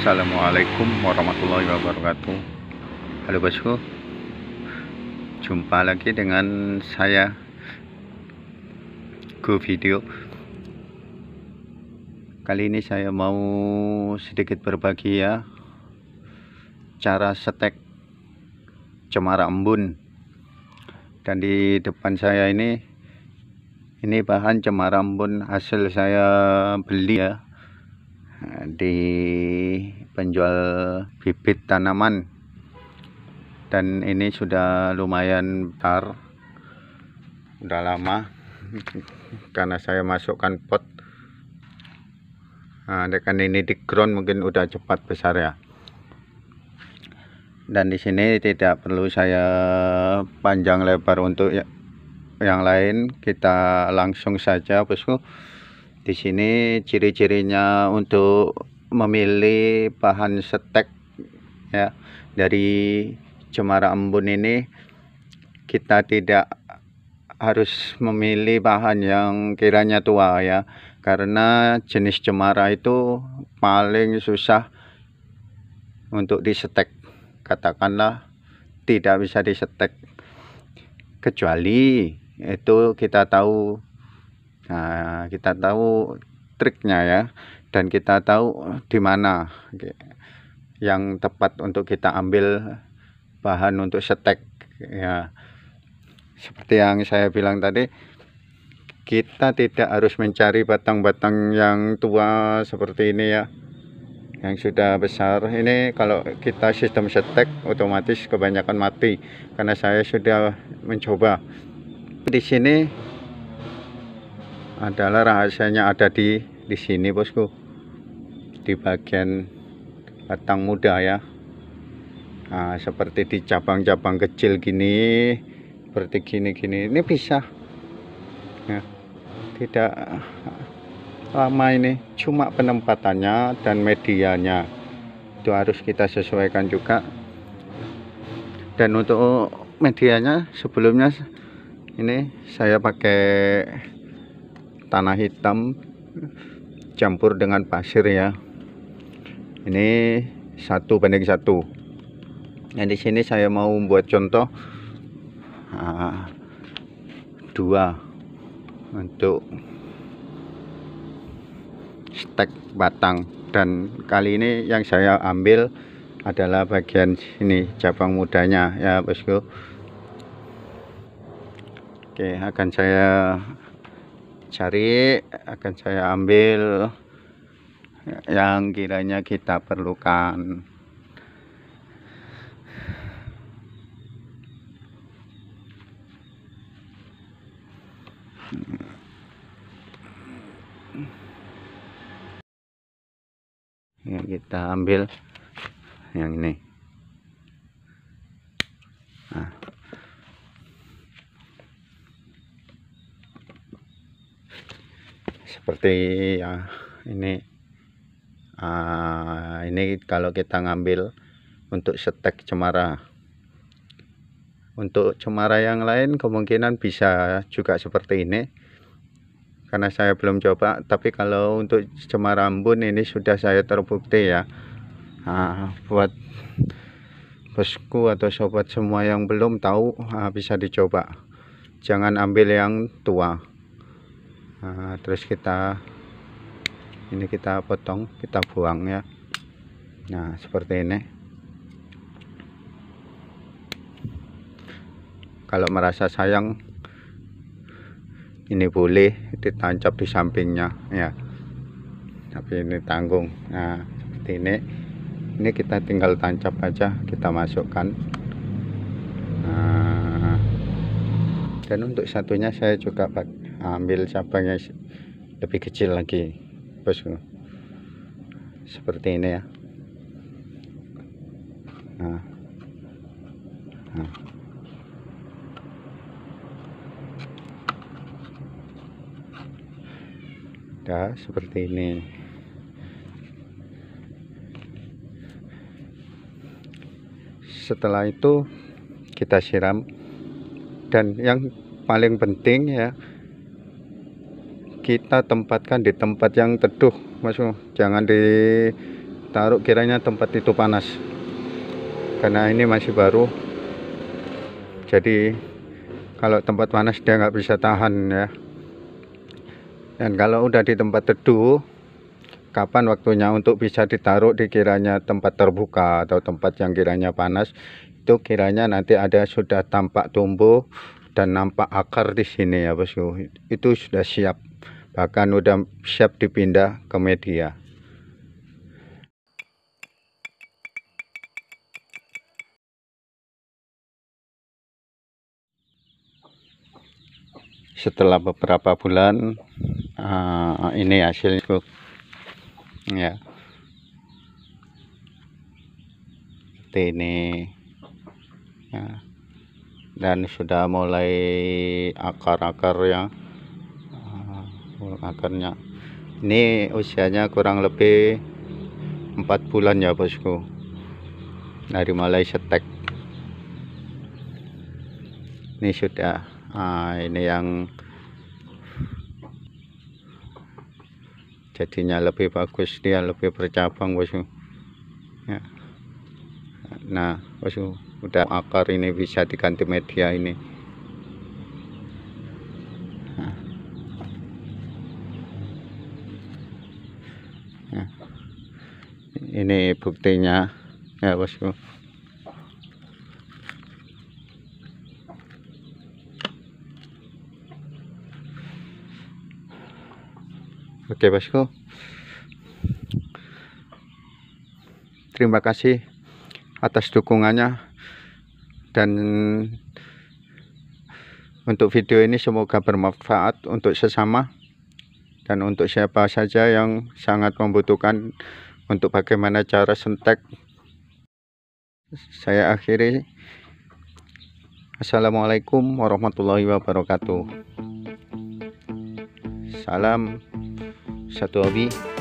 Assalamualaikum warahmatullahi wabarakatuh Halo bosku Jumpa lagi dengan saya Go Video Kali ini saya mau sedikit berbagi ya Cara setek cemara embun Dan di depan saya ini Ini bahan cemara embun hasil saya beli ya di penjual bibit tanaman dan ini sudah lumayan besar udah lama karena saya masukkan pot nah, kan ini di ground mungkin udah cepat besar ya dan di sini tidak perlu saya panjang lebar untuk ya, yang lain kita langsung saja bosku di sini ciri-cirinya untuk memilih bahan setek ya dari cemara embun ini kita tidak harus memilih bahan yang kiranya tua ya karena jenis cemara itu paling susah untuk disetek katakanlah tidak bisa disetek kecuali itu kita tahu Nah, kita tahu triknya ya dan kita tahu di mana yang tepat untuk kita ambil bahan untuk setek ya. Seperti yang saya bilang tadi kita tidak harus mencari batang-batang yang tua seperti ini ya yang sudah besar ini kalau kita sistem setek otomatis kebanyakan mati karena saya sudah mencoba di sini adalah rahasianya ada di di sini bosku di bagian batang muda ya nah, seperti di cabang-cabang kecil gini seperti gini-gini ini bisa ya, tidak lama ini cuma penempatannya dan medianya itu harus kita sesuaikan juga dan untuk medianya sebelumnya ini saya pakai tanah hitam campur dengan pasir ya ini satu banding satu nah di sini saya mau membuat contoh nah, dua untuk stek batang dan kali ini yang saya ambil adalah bagian sini cabang mudanya ya bosku oke akan saya cari akan saya ambil yang kiranya kita perlukan ya kita ambil yang ini nah seperti ya ini uh, ini kalau kita ngambil untuk setek cemara untuk cemara yang lain kemungkinan bisa juga seperti ini karena saya belum coba tapi kalau untuk cemara embun ini sudah saya terbukti ya uh, buat bosku atau sobat semua yang belum tahu uh, bisa dicoba jangan ambil yang tua terus kita ini kita potong kita buang ya nah seperti ini kalau merasa sayang ini boleh ditancap di sampingnya ya tapi ini tanggung nah seperti ini ini kita tinggal tancap aja kita masukkan nah, dan untuk satunya saya juga pakai ambil cabangnya lebih kecil lagi bosku seperti ini ya nah, nah. Ya, seperti ini setelah itu kita siram dan yang paling penting ya kita tempatkan di tempat yang teduh Mas jangan ditaruh kiranya tempat itu panas karena ini masih baru jadi kalau tempat panas dia nggak bisa tahan ya dan kalau udah di tempat teduh kapan waktunya untuk bisa ditaruh di kiranya tempat terbuka atau tempat yang kiranya panas itu kiranya nanti ada sudah tampak tumbuh dan nampak akar di sini ya bosku itu sudah siap bahkan udah siap dipindah ke media setelah beberapa bulan uh, ini hasilnya ya ini ya dan sudah mulai akar-akar ya ah, akarnya ini usianya kurang lebih empat bulan ya bosku dari mulai setek ini sudah ah, ini yang jadinya lebih bagus dia lebih bercabang bosku ya. nah bosku udah akar ini bisa diganti media ini nah. nah. ini buktinya ya bosku Oke bosku Terima kasih atas dukungannya dan untuk video ini semoga bermanfaat untuk sesama dan untuk siapa saja yang sangat membutuhkan untuk bagaimana cara sentek saya akhiri Assalamualaikum warahmatullahi wabarakatuh salam satu hobi